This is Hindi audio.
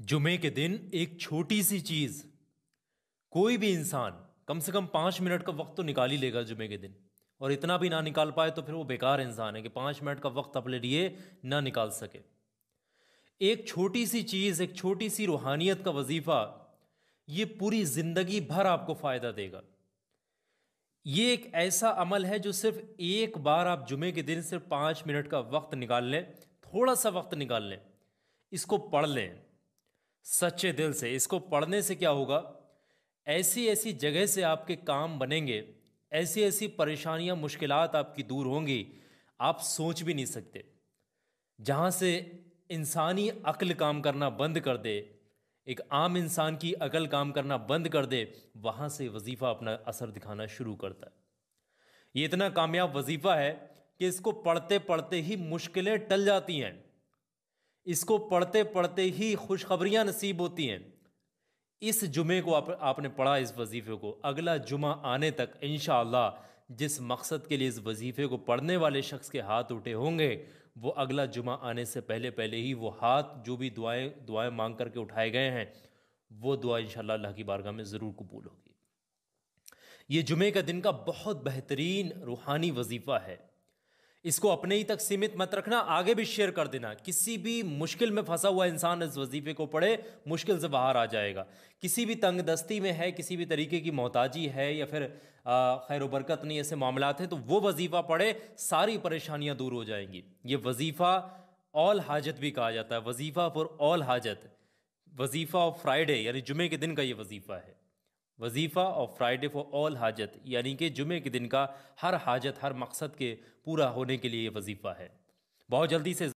जुमे के दिन एक छोटी सी चीज़ कोई भी इंसान कम से कम पाँच मिनट का वक्त तो निकाल ही लेगा जुमे के दिन और इतना भी ना निकाल पाए तो फिर वो बेकार इंसान है कि पाँच मिनट का वक्त अपने लिए ना निकाल सके एक छोटी सी चीज़ एक छोटी सी रूहानियत का वजीफ़ा ये पूरी ज़िंदगी भर आपको फ़ायदा देगा ये एक ऐसा अमल है जो सिर्फ एक बार आप जुमे के दिन सिर्फ पाँच मिनट का वक्त निकाल लें थोड़ा सा वक्त निकाल लें इसको पढ़ लें सच्चे दिल से इसको पढ़ने से क्या होगा ऐसी ऐसी जगह से आपके काम बनेंगे ऐसी ऐसी परेशानियां मुश्किल आपकी दूर होंगी आप सोच भी नहीं सकते जहाँ से इंसानी अक्ल काम करना बंद कर दे एक आम इंसान की अकल काम करना बंद कर दे वहाँ से वजीफ़ा अपना असर दिखाना शुरू करता है ये इतना कामयाब वजीफ़ा है कि इसको पढ़ते पढ़ते ही मुश्किलें टल जाती हैं इसको पढ़ते पढ़ते ही खुशखबरियाँ नसीब होती हैं इस जुमे को आप, आपने पढ़ा इस वजीफ़े को अगला जुमा आने तक इन जिस मकसद के लिए इस वजीफ़े को पढ़ने वाले शख्स के हाथ उठे होंगे वो अगला जुमा आने से पहले पहले ही वो हाथ जो भी दुआएं दुआएं मांग करके उठाए गए हैं वो दुआ इन अल्लाह की बारगाह में ज़रूर कबूल होगी ये जुमे का दिन का बहुत बेहतरीन रूहानी वजीफ़ा है इसको अपने ही तक सीमित मत रखना आगे भी शेयर कर देना किसी भी मुश्किल में फंसा हुआ इंसान इस वजीफे को पढ़े मुश्किल से बाहर आ जाएगा किसी भी तंग दस्ती में है किसी भी तरीके की मोहताजी है या फिर खैर बरकत नहीं ऐसे मामला हैं तो वो वजीफ़ा पढ़े सारी परेशानियाँ दूर हो जाएंगी ये वजीफ़ा ऑल हाजत भी कहा जाता है वजीफ़ा फॉर ऑल हाजत वजीफ़ा ऑफ फ्राइडे यानी जुमे के दिन का ये वजीफ़ा है वजीफ़ा और फ्राइडे फॉर ऑल हाजत यानी कि जुमे के दिन का हर हाजत हर मकसद के पूरा होने के लिए वजीफ़ा है बहुत जल्दी से